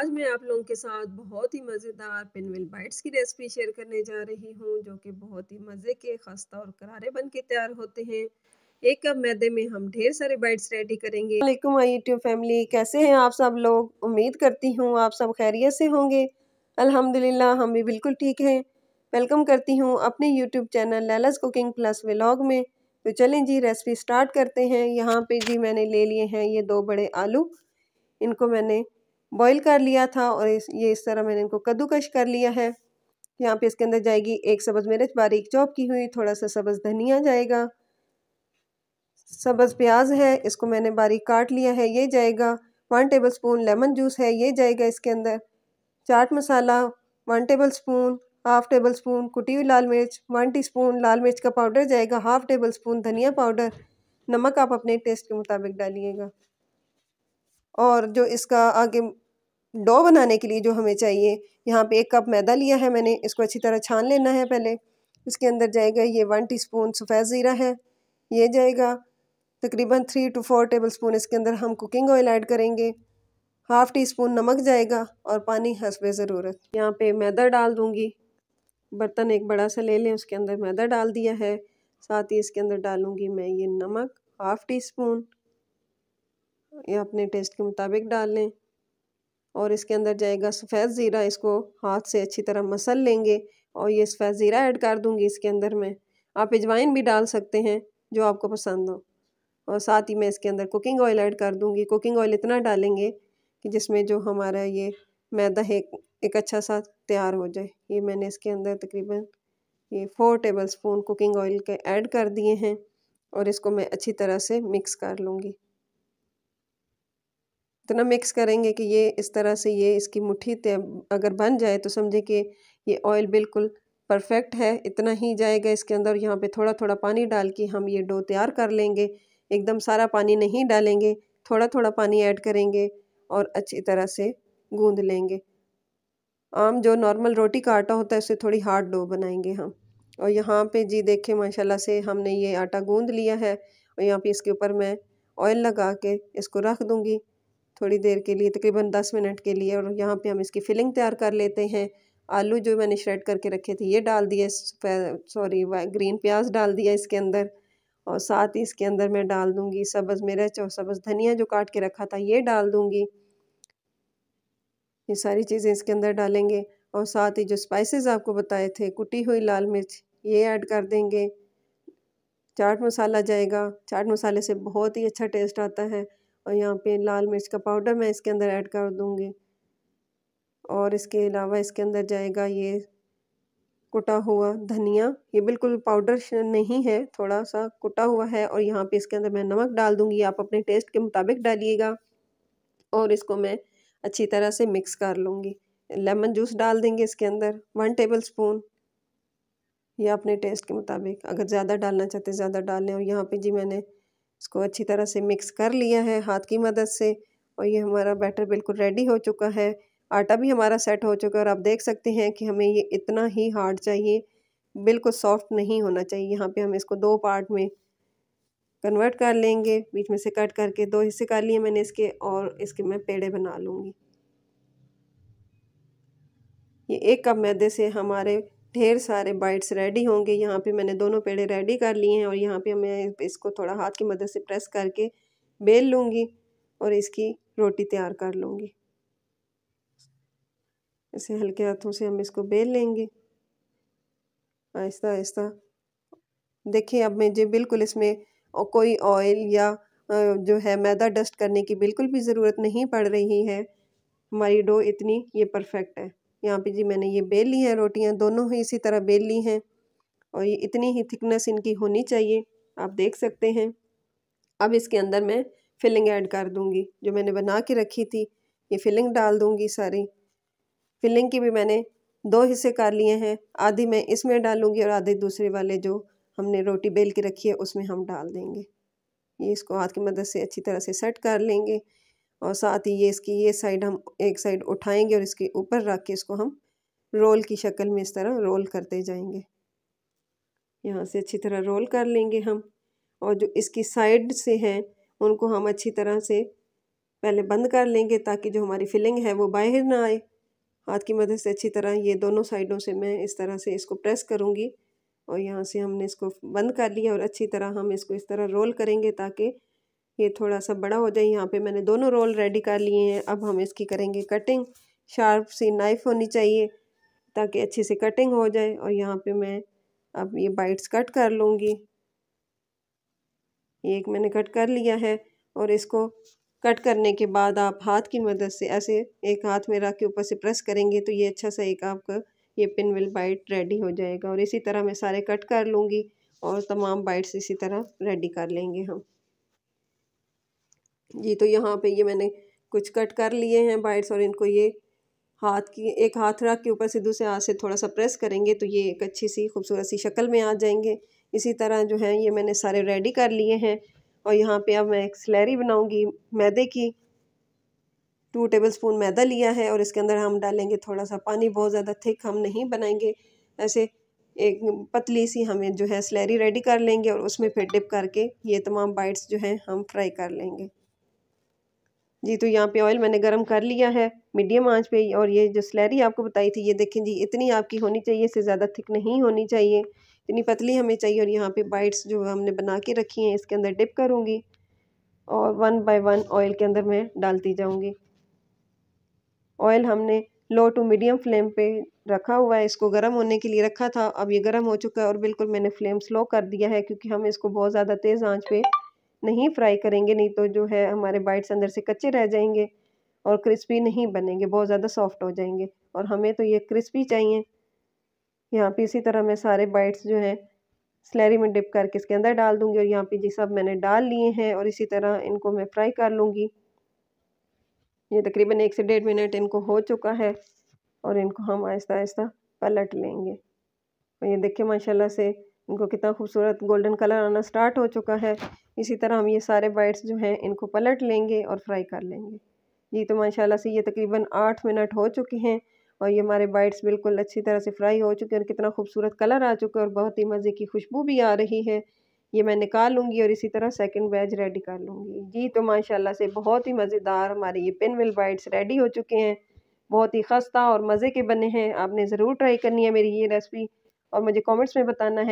आज मैं आप लोगों के साथ बहुत ही मज़ेदार पिनविल बाइट्स की रेसिपी शेयर करने जा रही हूँ जो कि बहुत ही मज़े के खस्ता और करारे बन के तैयार होते हैं एक कप मैदे में हम ढेर सारे बाइट्स रेडी करेंगे वालेकुम आई यूट्यूब फैमिली कैसे हैं आप सब लोग उम्मीद करती हूँ आप सब खैरियत से होंगे अल्हम्दुलिल्लाह हम भी बिल्कुल ठीक हैं वेलकम करती हूँ अपने YouTube channel Laila's cooking plus vlog में तो चलें जी रेसिपी स्टार्ट करते हैं यहाँ पे जी मैंने ले लिए हैं ये दो बड़े आलू इनको मैंने बॉईल कर लिया था और इस ये इस तरह मैंने इनको कद्दूकश कर लिया है यहाँ पे इसके अंदर जाएगी एक सब्ज़ मिर्च बारीक चॉप की हुई थोड़ा सा सब्ज़ धनिया जाएगा सब्ज़ प्याज है इसको मैंने बारीक काट लिया है ये जाएगा one tablespoon lemon juice है ये जाएगा इसके अंदर chaat masala one tablespoon half tablespoon कुटी हुई लाल मिर्च वन टीस्पून लाल मिर्च का पाउडर जाएगा हाफ़ टेबल स्पून धनिया पाउडर नमक आप अपने टेस्ट के मुताबिक डालिएगा और जो इसका आगे डो बनाने के लिए जो हमें चाहिए यहाँ पे एक कप मैदा लिया है मैंने इसको अच्छी तरह छान लेना है पहले इसके अंदर जाएगा ये वन टीस्पून सफ़ेद ज़ीरा है ये जाएगा तकरीबन three two four tablespoon इसके अंदर हम कुकिंग ऑयल ऐड करेंगे हाफ़ टी स्पून नमक जाएगा और पानी हंसबे ज़रूरत यहाँ पे मैदा डाल दूँगी बर्तन एक बड़ा सा ले लें उसके अंदर मैदा डाल दिया है साथ ही इसके अंदर डालूँगी मैं ये नमक हाफ़ टी स्पून या अपने टेस्ट के मुताबिक डाल लें और इसके अंदर जाएगा सफ़ेद ज़ीरा इसको हाथ से अच्छी तरह मसल लेंगे और ये सफ़ेद ज़ीरा ऐड कर दूँगी इसके अंदर मैं आप अजवाइन भी डाल सकते हैं जो आपको पसंद हो और साथ ही मैं इसके अंदर कुकिंग ऑयल ऐड कर दूँगी कुकिंग ऑयल इतना डालेंगे कि जिसमें जो हमारा ये मैदा है एक अच्छा सा तैयार हो जाए ये मैंने इसके अंदर तकरीबन ये four tablespoon cooking oil के ऐड कर दिए हैं और इसको मैं अच्छी तरह से मिक्स कर लूँगी इतना मिक्स करेंगे कि ये इस तरह से ये इसकी मुट्ठी अगर बन जाए तो समझे कि ये ऑयल बिल्कुल परफेक्ट है इतना ही जाएगा इसके अंदर यहाँ पे थोड़ा थोड़ा पानी डाल के हम ये डो तैयार कर लेंगे एकदम सारा पानी नहीं डालेंगे थोड़ा थोड़ा पानी ऐड करेंगे और अच्छी तरह से गूँध लेंगे आम जो नॉर्मल रोटी का आटा होता है उससे थोड़ी हार्ड डो बनाएंगे हम और यहाँ पे जी देखें माशाल्लाह से हमने ये आटा गूंद लिया है और यहाँ पे इसके ऊपर मैं ऑयल लगा के इसको रख दूँगी थोड़ी देर के लिए तकरीबन दस मिनट के लिए और यहाँ पे हम इसकी फिलिंग तैयार कर लेते हैं आलू जो मैंने श्रेड करके रखे थे ये डाल दिए सॉरी ग्रीन प्याज डाल दिया इसके अंदर और साथ ही इसके अंदर मैं डाल दूँगी सब्ज़ मिर्च और सब्ज़ धनिया जो काट के रखा था ये डाल दूँगी ये सारी चीज़ें इसके अंदर डालेंगे और साथ ही जो स्पाइसेस आपको बताए थे कुटी हुई लाल मिर्च ये ऐड कर देंगे चाट मसाला जाएगा चाट मसाले से बहुत ही अच्छा टेस्ट आता है और यहाँ पे लाल मिर्च का पाउडर मैं इसके अंदर ऐड कर दूँगी और इसके अलावा इसके अंदर जाएगा ये कुटा हुआ धनिया ये बिल्कुल पाउडर नहीं है थोड़ा सा कुटा हुआ है और यहाँ पे इसके अंदर मैं नमक डाल दूँगी आप अपने टेस्ट के मुताबिक डालिएगा और इसको मैं अच्छी तरह से मिक्स कर लूँगी लेमन जूस डाल देंगे इसके अंदर वन टेबल स्पून या अपने टेस्ट के मुताबिक अगर ज़्यादा डालना चाहते ज़्यादा डाल लें और यहाँ पे जी मैंने इसको अच्छी तरह से मिक्स कर लिया है हाथ की मदद से और ये हमारा बैटर बिल्कुल रेडी हो चुका है आटा भी हमारा सेट हो चुका है और आप देख सकते हैं कि हमें ये इतना ही हार्ड चाहिए बिल्कुल सॉफ्ट नहीं होना चाहिए यहाँ पे हम इसको दो पार्ट में कन्वर्ट कर लेंगे बीच में से कट करके दो हिस्से कर लिए मैंने इसके और इसके मैं पेड़े बना लूँगी ये एक कप मैदे से हमारे ढेर सारे बाइट्स रेडी होंगे यहाँ पे मैंने दोनों पेड़े रेडी कर लिए हैं और यहाँ पे मैं इसको थोड़ा हाथ की मदद से प्रेस करके बेल लूँगी और इसकी रोटी तैयार कर लूँगी ऐसे हल्के हाथों से हम इसको बेल लेंगे आहिस्ता आहिस्ता देखिए अब मुझे बिल्कुल इसमें कोई ऑयल या जो है मैदा डस्ट करने की बिल्कुल भी ज़रूरत नहीं पड़ रही है हमारी डो इतनी ये परफेक्ट है यहाँ पे जी मैंने ये बेल ली है रोटियाँ दोनों ही इसी तरह बेल ली हैं और ये इतनी ही थिकनेस इनकी होनी चाहिए आप देख सकते हैं अब इसके अंदर मैं फिलिंग ऐड कर दूँगी जो मैंने बना के रखी थी ये फिलिंग डाल दूँगी सारी फिलिंग की भी मैंने दो हिस्से कर लिए हैं आधी मैं इसमें डालूँगी और आधे दूसरे वाले जो हमने रोटी बेल के रखी है उसमें हम डाल देंगे ये इसको हाथ की मदद से अच्छी तरह से सेट कर लेंगे और साथ ही ये इसकी ये साइड हम एक साइड उठाएंगे और इसके ऊपर रख के इसको हम रोल की शक्ल में इस तरह रोल करते जाएंगे यहाँ से अच्छी तरह रोल कर लेंगे हम और जो इसकी साइड से हैं उनको हम अच्छी तरह से पहले बंद कर लेंगे ताकि जो हमारी फिलिंग है वो बाहर ना आए हाथ की मदद से अच्छी तरह ये दोनों साइडों से मैं इस तरह से इसको प्रेस करूँगी और यहाँ से हमने इसको बंद कर लिया और अच्छी तरह हम इसको इस तरह रोल करेंगे ताकि ये थोड़ा सा बड़ा हो जाए यहाँ पे मैंने दोनों रोल रेडी कर लिए हैं अब हम इसकी करेंगे कटिंग शार्प सी नाइफ़ होनी चाहिए ताकि अच्छे से कटिंग हो जाए और यहाँ पे मैं अब ये बाइट्स कट कर लूँगी ये एक मैंने कट कर लिया है और इसको कट करने के बाद आप हाथ की मदद से ऐसे एक हाथ में रख के ऊपर से प्रेस करेंगे तो ये अच्छा सा एक आपका ये पिन विल बाइट रेडी हो जाएगा और इसी तरह मैं सारे कट कर लूँगी और तमाम बाइट्स इसी तरह रेडी कर लेंगे हम जी तो यहाँ पे ये मैंने कुछ कट कर लिए हैं बाइट्स और इनको ये हाथ की एक हाथ रख के ऊपर से दूसरे हाथ से थोड़ा सा प्रेस करेंगे तो ये एक अच्छी सी खूबसूरत सी शक्ल में आ जाएंगे इसी तरह जो है ये मैंने सारे रेडी कर लिए हैं और यहाँ पे अब मैं एक स्लैरी बनाऊँगी मैदे की टू टेबल स्पून मैदा लिया है और इसके अंदर हम डालेंगे थोड़ा सा पानी बहुत ज़्यादा थिक हम नहीं बनाएंगे ऐसे एक पतली सी हमें जो है स्लैरी रेडी कर लेंगे और उसमें फिर डिप करके ये तमाम बाइट्स जो हैं हम फ्राई कर लेंगे जी तो यहाँ पे ऑयल मैंने गरम कर लिया है मीडियम आंच पे और ये जो स्लैरी आपको बताई थी ये देखें जी इतनी आपकी होनी चाहिए इससे ज़्यादा थिक नहीं होनी चाहिए इतनी पतली हमें चाहिए और यहाँ पे बाइट्स जो हमने बना के रखी हैं इसके अंदर डिप करूँगी और वन बाय वन ऑयल के अंदर मैं डालती जाऊँगी ऑयल हमने लो टू मीडियम फ्लेम पर रखा हुआ है इसको गर्म होने के लिए रखा था अब ये गर्म हो चुका है और बिल्कुल मैंने फ्लेम स्लो कर दिया है क्योंकि हम इसको बहुत ज़्यादा तेज़ आँच पर नहीं फ्राई करेंगे नहीं तो जो है हमारे बाइट्स अंदर से कच्चे रह जाएंगे और क्रिस्पी नहीं बनेंगे बहुत ज़्यादा सॉफ्ट हो जाएंगे और हमें तो ये क्रिस्पी चाहिए यहाँ पे इसी तरह मैं सारे बाइट्स जो हैं स्लैरी में डिप करके इसके अंदर डाल दूँगी और यहाँ पे जी सब मैंने डाल लिए हैं और इसी तरह इनको मैं फ्राई कर लूँगी ये तकरीबन एक से डेढ़ मिनट इनको हो चुका है और इनको हम आहिस्ता आहिस्ता पलट लेंगे और ये देखिए माशाल्लाह से इनको कितना खूबसूरत गोल्डन कलर आना स्टार्ट हो चुका है इसी तरह हम ये सारे बाइट्स जो हैं इनको पलट लेंगे और फ्राई कर लेंगे जी तो माशाल्लाह से ये तकरीबन आठ मिनट हो चुके हैं और ये हमारे बाइट्स बिल्कुल अच्छी तरह से फ्राई हो चुके हैं और कितना खूबसूरत कलर आ चुका है और बहुत ही मज़े की खुशबू भी आ रही है ये मैं निकाल लूँगी और इसी तरह सेकंड बैच रेडी कर लूँगी जी तो माशाल्लाह से बहुत ही मज़ेदार हमारे ये विल बाइट्स रेडी हो चुके हैं बहुत ही खस्ता और मज़े के बने हैं आपने ज़रूर ट्राई करनी है मेरी ये रेसिपी और मुझे कमेंट्स में बताना है